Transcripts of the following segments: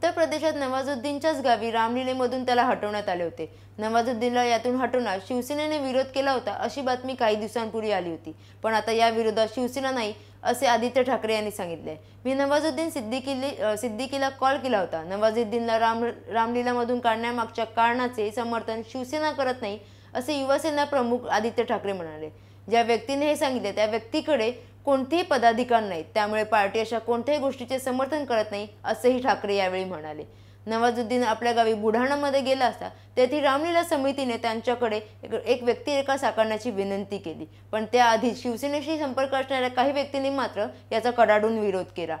उत्तर प्रदेशात नवाजुद्दीनच्याच गावी रामलीलेमधून त्याला हटवण्यात आले होते नवाजुद्दीनला यातून हटवण्यास शिवसेनेने विरोध केला होता अशी बातमी काही दिवसांपूर्वी आली होती पण आता या विरोधात शिवसेना नाही असे आदित्य ठाकरे यांनी सांगितले मी नवाजुद्दीन सिद्दीकीली सिद्दीकीला कॉल केला होता नवाजुद्दीनला राम रामलीलामधून काढण्यामागच्या कारणाचे समर्थन शिवसेना करत नाही असे युवासेना प्रमुख आदित्य ठाकरे म्हणाले ज्या व्यक्तीने हे सांगितले त्या व्यक्तीकडे कोणतेही पदाधिकार नाहीत त्यामुळे पार्टी अशा कोणत्याही गोष्टीचे समर्थन करत नाही असेही ठाकरे यावेळी म्हणाले नवाजुद्दीन आपल्या गावी बुढाणामध्ये गेला असता तेथील रामलीला समितीने त्यांच्याकडे एक व्यक्तिरेखा साकारण्याची विनंती केली पण त्याआधी शिवसेनेशी संपर्क असणाऱ्या काही व्यक्तींनी मात्र याचा कडाडून विरोध केला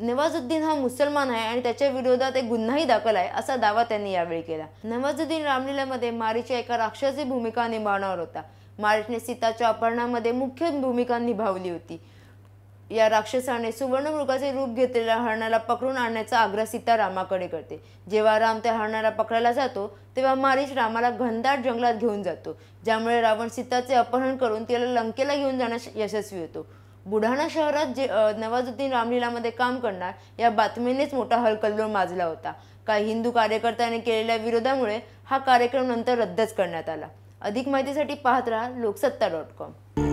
नवाजुद्दीन हा मुसलमान आहे आणि त्याच्या विरोधात एक गुन्हाही दाखल आहे असा दावा त्यांनी यावेळी केला नवाजुद्दीन रामलीलामध्ये मारीच्या एका राक्षसी भूमिका निभावणार होता मार्टने सीताच्या अपहरणामध्ये मुख्य भूमिका निभावली होती या राक्षसाने सुवर्णमृगाचे रूप घेतलेल्या हरणाला पकडून आणण्याचा आग्रह सीता रामाकडे करते जेव्हा राम त्या हरणाला पकडायला जातो तेव्हा मारीच रामाला घनदाट जंगलात घेऊन जातो ज्यामुळे रावण सीताचे अपहरण करून तिला लंकेला घेऊन जाण्यास यशस्वी होतो बुढाणा शहरात जे नवाजुद्दीन रामलीलामध्ये काम करणार या बातमीनेच मोठा हलकल्लोळ माजला होता काही हिंदू कार्यकर्त्यांनी केलेल्या विरोधामुळे हा कार्यक्रम नंतर रद्दच करण्यात आला अधिक माहितीसाठी पाहत राहा लोकसत्ता डॉट कॉम